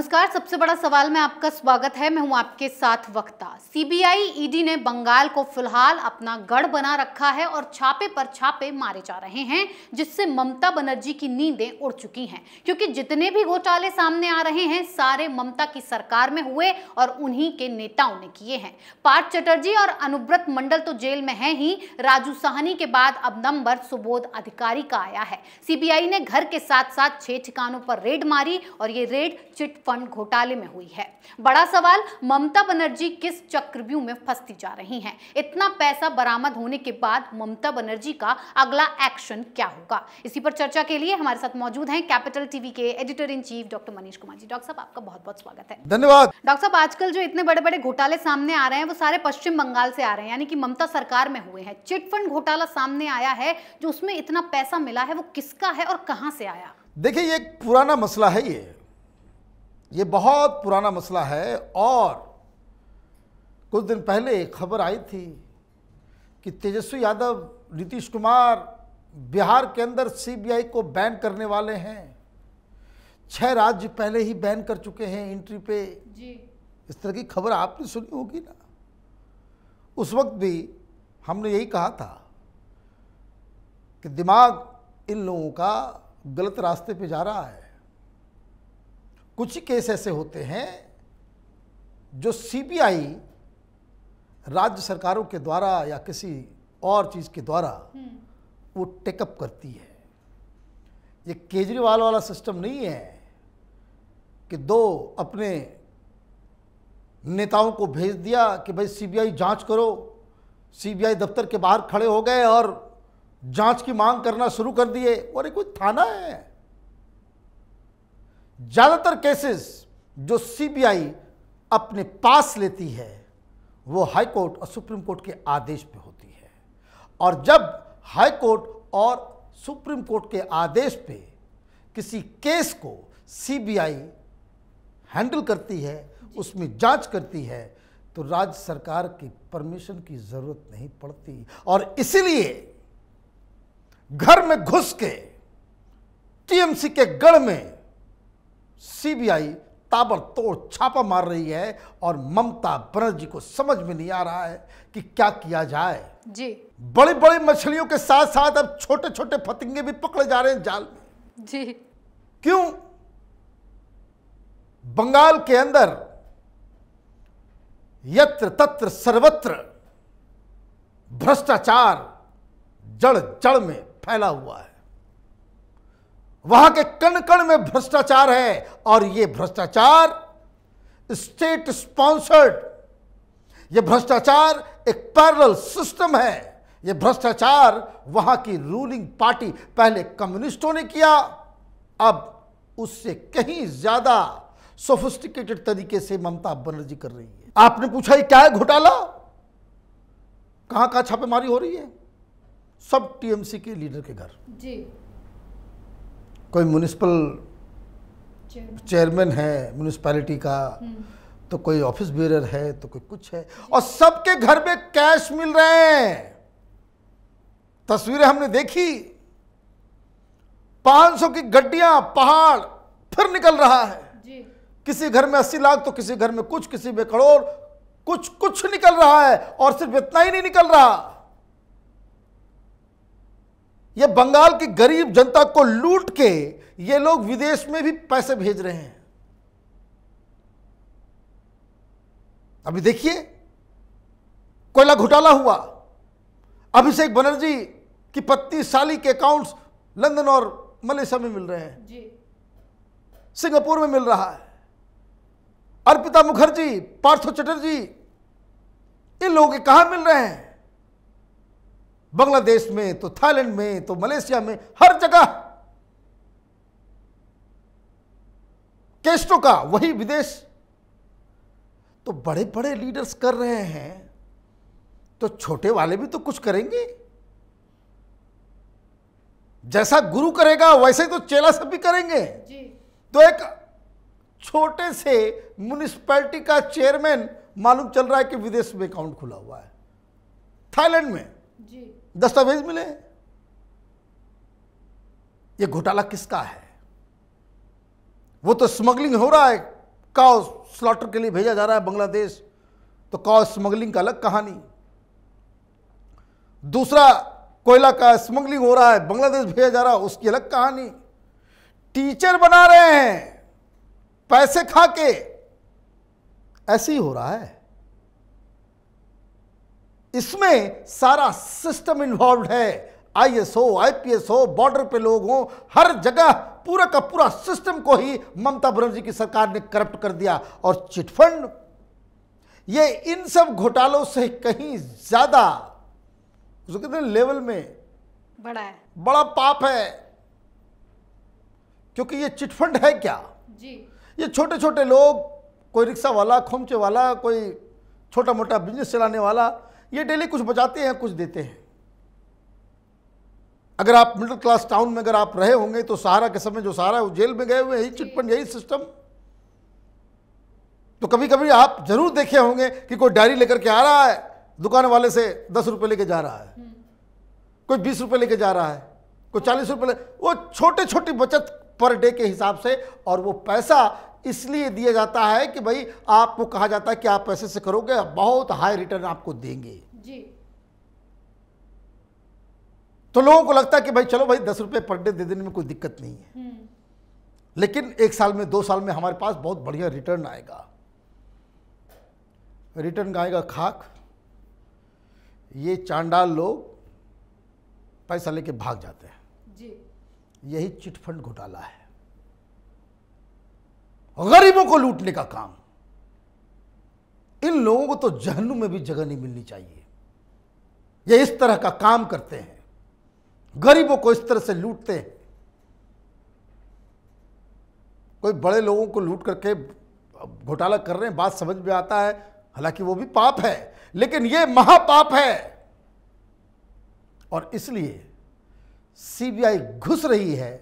नमस्कार सबसे बड़ा सवाल में आपका स्वागत है मैं हूं आपके साथ वक्ता सीबीआई ईडी ने बंगाल को फिलहाल अपना गढ़ बना रखा है और छापे पर छापे मारे जा रहे हैं जिससे ममता बनर्जी की नींदें उड़ चुकी हैं क्योंकि जितने भी घोटाले सामने आ रहे हैं सारे ममता की सरकार में हुए और उन्हीं के नेताओं ने किए हैं पार्थ चटर्जी और अनुब्रत मंडल तो जेल में है ही राजू साहनी के बाद अब नंबर सुबोध अधिकारी का आया है सीबीआई ने घर के साथ साथ छह ठिकानों पर रेड मारी और ये रेड चिट फंड घोटाले में हुई है बड़ा सवाल ममता बनर्जी किस चक्रव्यूह में फंसती जा रही हैं इतना पैसा बरामद होने के बाद ममता बनर्जी का अगला एक्शन क्या होगा इसी पर चर्चा के लिए हमारे साथ मौजूद हैं कैपिटल टीवी के editor in chief doctor Manish Kumar ji doctor साहब आपका बहुत बहुत स्वागत है धन्यवाद डॉक्टर साहब आजकल जो इतने बड़े बड़े घोटाले सामने आ रहे हैं वो सारे पश्चिम बंगाल से आ रहे हैं यानी कि ममता सरकार में हुए हैं चिटफंड घोटाला सामने आया है जो उसमें इतना पैसा मिला है वो किसका है और कहाँ से आया देखिए ये एक पुराना मसला है ये ये बहुत पुराना मसला है और कुछ दिन पहले खबर आई थी कि तेजस्वी यादव नीतीश कुमार बिहार के अंदर सीबीआई को बैन करने वाले हैं छह राज्य पहले ही बैन कर चुके हैं एंट्री पे जी। इस तरह की खबर आपने सुनी होगी ना उस वक्त भी हमने यही कहा था कि दिमाग इन लोगों का गलत रास्ते पे जा रहा है कुछ केस ऐसे होते हैं जो सीबीआई राज्य सरकारों के द्वारा या किसी और चीज़ के द्वारा हम्म। वो टेकअप करती है ये केजरीवाल वाला सिस्टम नहीं है कि दो अपने नेताओं को भेज दिया कि भाई सीबीआई जांच करो सीबीआई दफ्तर के बाहर खड़े हो गए और जांच की मांग करना शुरू कर दिए और ये कोई थाना है ज़्यादातर केसेस जो सीबीआई अपने पास लेती है वो हाई कोर्ट और सुप्रीम कोर्ट के आदेश पे होती है और जब हाई कोर्ट और सुप्रीम कोर्ट के आदेश पे किसी केस को सीबीआई हैंडल करती है उसमें जांच करती है तो राज्य सरकार की परमिशन की जरूरत नहीं पड़ती और इसीलिए घर में घुस के टीएमसी के गढ़ में सीबीआई ताबड़तोड़ छापा मार रही है और ममता बनर्जी को समझ में नहीं आ रहा है कि क्या किया जाए जी बड़ी बड़ी मछलियों के साथ साथ अब छोटे छोटे फतिंगे भी पकड़े जा रहे हैं जाल में जी क्यों बंगाल के अंदर यत्र तत्र सर्वत्र भ्रष्टाचार जड़ जड़ में फैला हुआ है वहां के कण कण में भ्रष्टाचार है और ये भ्रष्टाचार स्टेट स्पॉन्सर्ड ये भ्रष्टाचार एक पैरल सिस्टम है ये भ्रष्टाचार वहां की रूलिंग पार्टी पहले कम्युनिस्टों ने किया अब उससे कहीं ज्यादा सोफिस्टिकेटेड तरीके से ममता बनर्जी कर रही है आपने पूछा ये क्या है घोटाला कहां कहां छापेमारी हो रही है सब टीएमसी के लीडर के घर जी कोई म्यूनिसिपल चेयरमैन है म्यूनिसपैलिटी का हम्म। तो कोई ऑफिस बेरर है तो कोई कुछ है और सबके घर में कैश मिल रहे हैं तस्वीरें हमने देखी 500 की गड्डिया पहाड़ फिर निकल रहा है जी। किसी घर में 80 लाख तो किसी घर में कुछ किसी में करोड़ कुछ कुछ निकल रहा है और सिर्फ इतना ही नहीं निकल रहा ये बंगाल की गरीब जनता को लूट के ये लोग विदेश में भी पैसे भेज रहे हैं अभी देखिए कोयला घोटाला हुआ अभिषेक बनर्जी की पत्नी साली के अकाउंट्स लंदन और मलेशिया में मिल रहे हैं सिंगापुर में मिल रहा है अर्पिता मुखर्जी पार्थो चटर्जी इन लोगों के कहा मिल रहे हैं बांग्लादेश में तो थाईलैंड में तो मलेशिया में हर जगह केस्टो का वही विदेश तो बड़े बड़े लीडर्स कर रहे हैं तो छोटे वाले भी तो कुछ करेंगे जैसा गुरु करेगा वैसे तो चेला सब भी करेंगे जी। तो एक छोटे से म्यूनिसपैलिटी का चेयरमैन मालूम चल रहा है कि विदेश में अकाउंट खुला हुआ है थाईलैंड में जी दस्तावेज मिले ये घोटाला किसका है वो तो स्मगलिंग हो रहा है काउ स्लॉटर के लिए भेजा जा रहा है बांग्लादेश तो काउ स्मगलिंग का अलग कहानी दूसरा कोयला का स्मगलिंग हो रहा है बांग्लादेश भेजा जा रहा है उसकी अलग कहानी टीचर बना रहे हैं पैसे खा के ऐसे ही हो रहा है इसमें सारा सिस्टम इन्वॉल्व है आईएसओ, आईपीएसओ, बॉर्डर पे लोग हों हर जगह पूरा का पूरा सिस्टम को ही ममता बनर्जी की सरकार ने करप्ट कर दिया और चिटफंड ये इन सब घोटालों से कहीं ज्यादा कहते लेवल में बड़ा है बड़ा पाप है क्योंकि ये चिटफंड है क्या जी ये छोटे छोटे लोग कोई रिक्शा वाला खोमचे वाला कोई छोटा मोटा बिजनेस चलाने वाला ये डेली कुछ बचाते हैं कुछ देते हैं अगर आप मिडिल क्लास टाउन में अगर आप रहे होंगे तो सहारा के समय जो सहारा वो जेल में गए हुए यही चिटपन यही सिस्टम तो कभी कभी आप जरूर देखे होंगे कि कोई डायरी लेकर के आ रहा है दुकान वाले से दस रुपये लेके जा रहा है कोई बीस रुपये लेके जा रहा है कोई चालीस रुपये वो छोटे छोटी बचत पर डे के हिसाब से और वो पैसा इसलिए दिया जाता है कि भाई आपको कहा जाता है कि आप पैसे से करोगे बहुत हाई रिटर्न आपको देंगे जी तो लोगों को लगता है कि भाई चलो भाई दस रुपए पर डे दे देने में कोई दिक्कत नहीं है हम्म। लेकिन एक साल में दो साल में हमारे पास बहुत बढ़िया रिटर्न आएगा रिटर्न आएगा खाक ये चांडाल लोग पैसा लेके भाग जाते हैं जी यही चिटफंड घोटाला है गरीबों को लूटने का काम इन लोगों को तो जहनू में भी जगह नहीं मिलनी चाहिए ये इस तरह का काम करते हैं गरीबों को इस तरह से लूटते हैं कोई बड़े लोगों को लूट करके घोटाला कर रहे हैं बात समझ में आता है हालांकि वो भी पाप है लेकिन ये महापाप है और इसलिए सीबीआई घुस रही है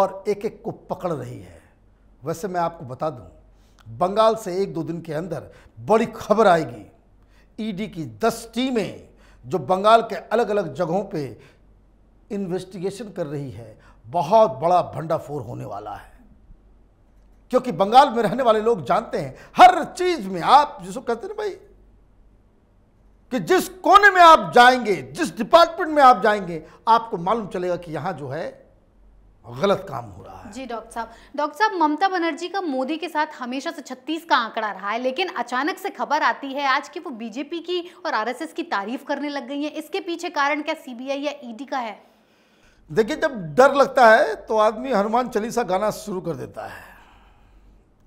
और एक एक को पकड़ रही है वैसे मैं आपको बता दूं बंगाल से एक दो दिन के अंदर बड़ी खबर आएगी ईडी की दस टीमें जो बंगाल के अलग अलग जगहों पे इन्वेस्टिगेशन कर रही है बहुत बड़ा भंडाफोर होने वाला है क्योंकि बंगाल में रहने वाले लोग जानते हैं हर चीज में आप जिसको कहते ना भाई कि जिस कोने में आप जाएंगे जिस डिपार्टमेंट में आप जाएंगे आपको मालूम चलेगा कि यहां जो है गलत काम हो रहा है जी डॉक्टर साहब डॉक्टर साहब ममता बनर्जी का मोदी के साथ हमेशा से छत्तीस का आंकड़ा रहा है लेकिन अचानक से खबर आती है आज कि वो बीजेपी की और आरएसएस की तारीफ करने लग गई है इसके पीछे कारण क्या सीबीआई या ईडी का है देखिए जब डर लगता है तो आदमी हनुमान चालीसा गाना शुरू कर देता है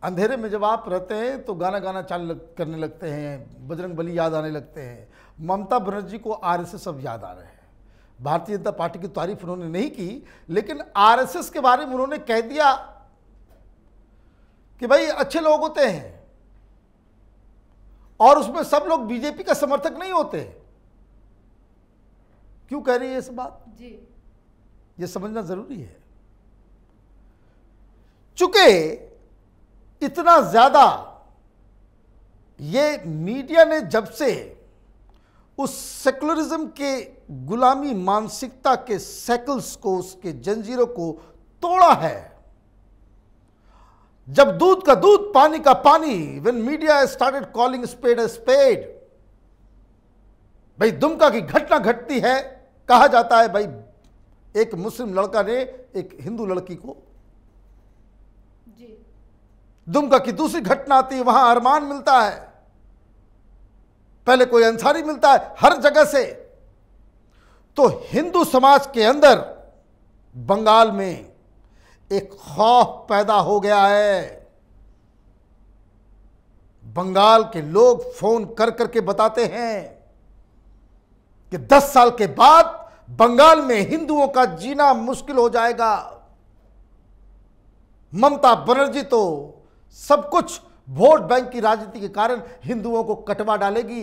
अंधेरे में जब आप रहते हैं तो गाना गाना चाल लग, करने लगते हैं बजरंग बली याद आने लगते हैं ममता बनर्जी को आरएसएस सब याद आ रहे हैं भारतीय जनता पार्टी की तारीफ उन्होंने नहीं की लेकिन आरएसएस के बारे में उन्होंने कह दिया कि भाई अच्छे लोग होते हैं और उसमें सब लोग बीजेपी का समर्थक नहीं होते क्यों कह रही है इस बात जी ये समझना जरूरी है चूंकि इतना ज्यादा ये मीडिया ने जब से उस सेकुलरिज्म के गुलामी मानसिकता के सेकल्स को उसके जंजीरों को तोड़ा है जब दूध का दूध पानी का पानी when media started calling spade a spade भाई दुमका की घटना घटती है कहा जाता है भाई एक मुस्लिम लड़का ने एक हिंदू लड़की को जी। दुमका की दूसरी घटना आती है वहां अरमान मिलता है पहले कोई अंसारी मिलता है हर जगह से तो हिंदू समाज के अंदर बंगाल में एक खौफ पैदा हो गया है बंगाल के लोग फोन कर करके बताते हैं कि 10 साल के बाद बंगाल में हिंदुओं का जीना मुश्किल हो जाएगा ममता बनर्जी तो सब कुछ वोट बैंक की राजनीति के कारण हिंदुओं को कटवा डालेगी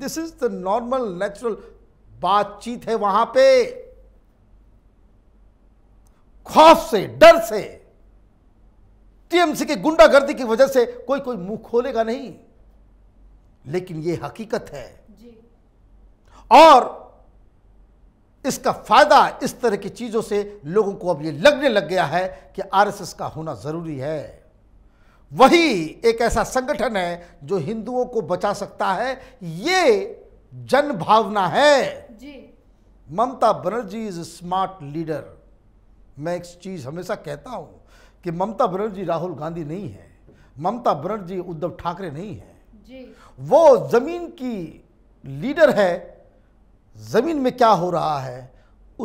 this is the normal natural बातचीत है वहां पे खौफ से डर से टीएमसी के गुंडागर्दी की वजह से कोई कोई मुंह खोलेगा नहीं लेकिन यह हकीकत है और इसका फायदा इस तरह की चीजों से लोगों को अब यह लगने लग गया है कि आरएसएस का होना जरूरी है वही एक ऐसा संगठन है जो हिंदुओं को बचा सकता है ये जन भावना है Mamata Banerjee is smart leader मैं एक चीज हमेशा कहता हूं कि ममता बनर्जी राहुल गांधी नहीं है ममता बनर्जी उद्धव ठाकरे नहीं है जी। वो जमीन की लीडर है जमीन में क्या हो रहा है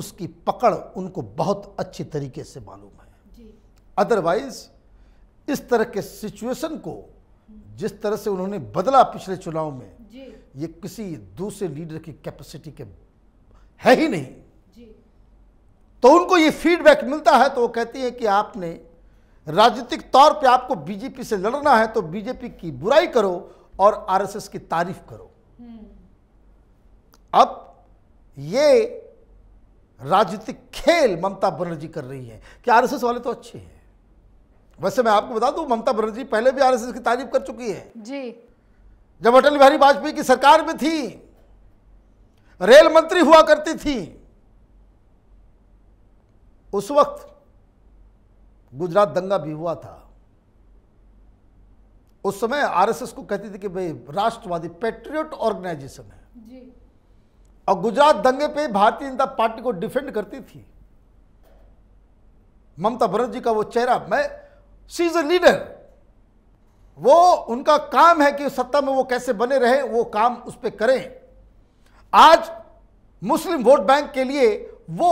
उसकी पकड़ उनको बहुत अच्छी तरीके से मालूम है अदरवाइज इस तरह के सिचुएशन को जिस तरह से उन्होंने बदला पिछले चुनाव में ये किसी दूसरे लीडर की कैपेसिटी के है ही नहीं तो उनको ये फीडबैक मिलता है तो वो कहती है कि आपने राजनीतिक तौर पे आपको बीजेपी से लड़ना है तो बीजेपी की बुराई करो और आरएसएस की तारीफ करो हम्म। अब ये राजनीतिक खेल ममता बनर्जी कर रही है कि आरएसएस वाले तो अच्छे हैं वैसे मैं आपको बता दू ममता बनर्जी पहले भी आरएसएस की तारीफ कर चुकी है जी जब अटल बिहारी वाजपेयी की सरकार में थी रेल मंत्री हुआ करती थी उस वक्त गुजरात दंगा भी हुआ था उस समय आरएसएस को कहती थी कि भाई राष्ट्रवादी पेट्रियट ऑर्गेनाइजेशन है जी। और गुजरात दंगे पे भारतीय जनता पार्टी को डिफेंड करती थी ममता बनर्जी का वो चेहरा मैं शी इज अ लीडर वो उनका काम है कि सत्ता में वो कैसे बने रहे वो काम उस पर करें आज मुस्लिम वोट बैंक के लिए वो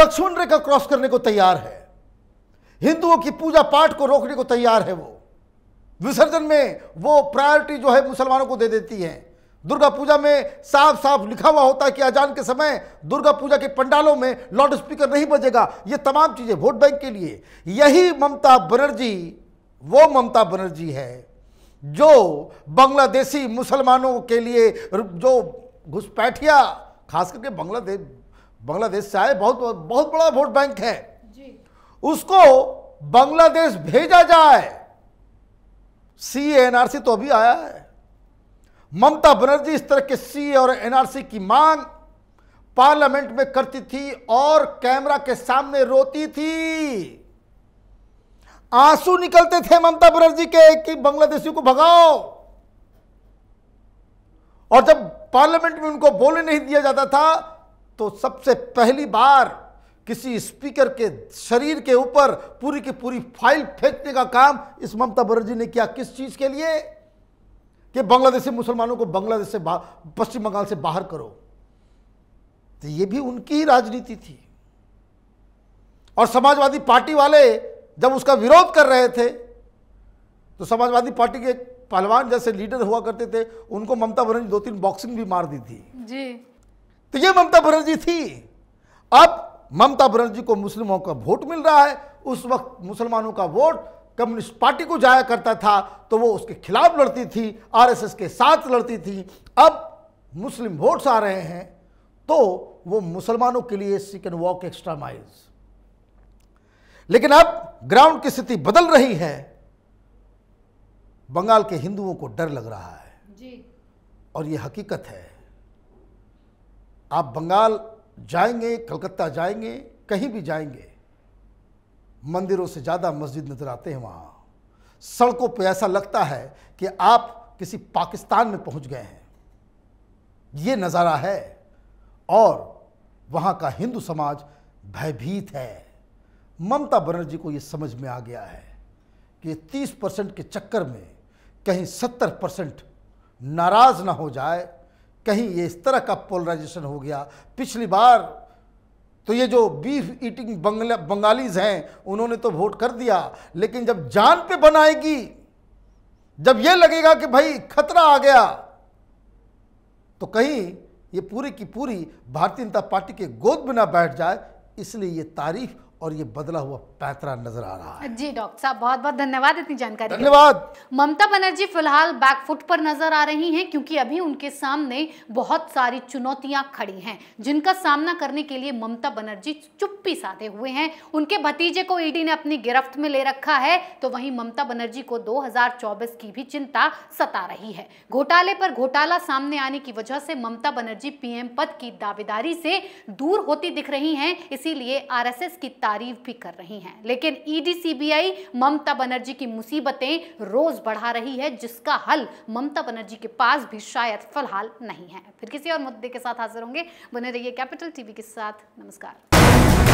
लक्ष्मण रेखा क्रॉस करने को तैयार है हिंदुओं की पूजा पाठ को रोकने को तैयार है वो विसर्जन में वो प्रायोरिटी जो है मुसलमानों को दे देती है दुर्गा पूजा में साफ साफ लिखा हुआ होता है कि अजान के समय दुर्गा पूजा के पंडालों में लाउड स्पीकर नहीं बजेगा ये तमाम चीज़ें वोट बैंक के लिए यही ममता बनर्जी वो ममता बनर्जी है जो बांग्लादेशी मुसलमानों के लिए जो घुसपैठिया खास करके बांग्लादेश बांग्लादेश से आए बहुत बहुत बड़ा वोट बैंक है जी। उसको बांग्लादेश भेजा जाए सी तो अभी आया है ममता बनर्जी इस तरह के सी और एनआरसी की मांग पार्लियामेंट में करती थी और कैमरा के सामने रोती थी आंसू निकलते थे ममता बनर्जी के कि बांग्लादेशियों को भगाओ और जब पार्लियामेंट में उनको बोले नहीं दिया जाता था तो सबसे पहली बार किसी स्पीकर के शरीर के ऊपर पूरी की पूरी फाइल फेंकने का काम इस ममता बनर्जी ने किया किस चीज के लिए कि बांग्लादेशी मुसलमानों को बांग्लादेश से पश्चिम बंगाल से बाहर करो तो ये भी उनकी ही राजनीति थी और समाजवादी पार्टी वाले जब उसका विरोध कर रहे थे तो समाजवादी पार्टी के पहलवान जैसे लीडर हुआ करते थे उनको ममता बनर्जी दो तीन बॉक्सिंग भी मार दी थी जी तो ये ममता बनर्जी थी अब ममता बनर्जी को मुस्लिमों का वोट मिल रहा है उस वक्त मुसलमानों का वोट कम्युनिस्ट पार्टी को जाया करता था तो वो उसके खिलाफ लड़ती थी आरएसएस के साथ लड़ती थी अब मुस्लिम वोट्स आ रहे हैं तो वो मुसलमानों के लिए she can walk extra miles लेकिन अब ग्राउंड की स्थिति बदल रही है बंगाल के हिंदुओं को डर लग रहा है जी। और ये हकीकत है आप बंगाल जाएंगे कलकत्ता जाएंगे कहीं भी जाएंगे मंदिरों से ज़्यादा मस्जिद नज़र आते हैं वहाँ सड़कों पर ऐसा लगता है कि आप किसी पाकिस्तान में पहुँच गए हैं ये नज़ारा है और वहाँ का हिंदू समाज भयभीत है ममता बनर्जी को ये समझ में आ गया है कि 30 परसेंट के चक्कर में कहीं 70 परसेंट नाराज़ ना हो जाए कहीं ये इस तरह का पोलराइजेशन हो गया पिछली बार तो ये जो बीफ ईटिंग बंगालीज हैं उन्होंने तो वोट कर दिया लेकिन जब जान पे बनाएगी जब ये लगेगा कि भाई खतरा आ गया तो कहीं ये पूरी की पूरी भारतीय जनता पार्टी के गोद में ना बैठ जाए इसलिए ये तारीफ और ये बदला हुआ पैतरा नजर आ रहा है जी डॉक्टर साहब बहुत बहुत धन्यवाद इतनी जानकारी धन्यवाद ममता बनर्जी फिलहाल बैकफुट पर नजर आ रही हैं क्योंकि अभी उनके सामने बहुत सारी चुनौतियां खड़ी हैं जिनका सामना करने के लिए ममता बनर्जी चुप्पी साधे हुए हैं उनके भतीजे को ईडी ने अपनी गिरफ्त में ले रखा है तो वही ममता बनर्जी को दो की भी चिंता सता रही है घोटाले पर घोटाला सामने आने की वजह से ममता बनर्जी पीएम पद की दावेदारी से दूर होती दिख रही है इसीलिए आर की तारीफ भी कर रही हैं लेकिन ED e CBI Mamata Banerjee की मुसीबतें रोज बढ़ा रही है जिसका हल ममता बनर्जी के पास भी शायद फिलहाल नहीं है फिर किसी और मुद्दे के साथ हाजिर होंगे बने रहिए कैपिटल टीवी के साथ नमस्कार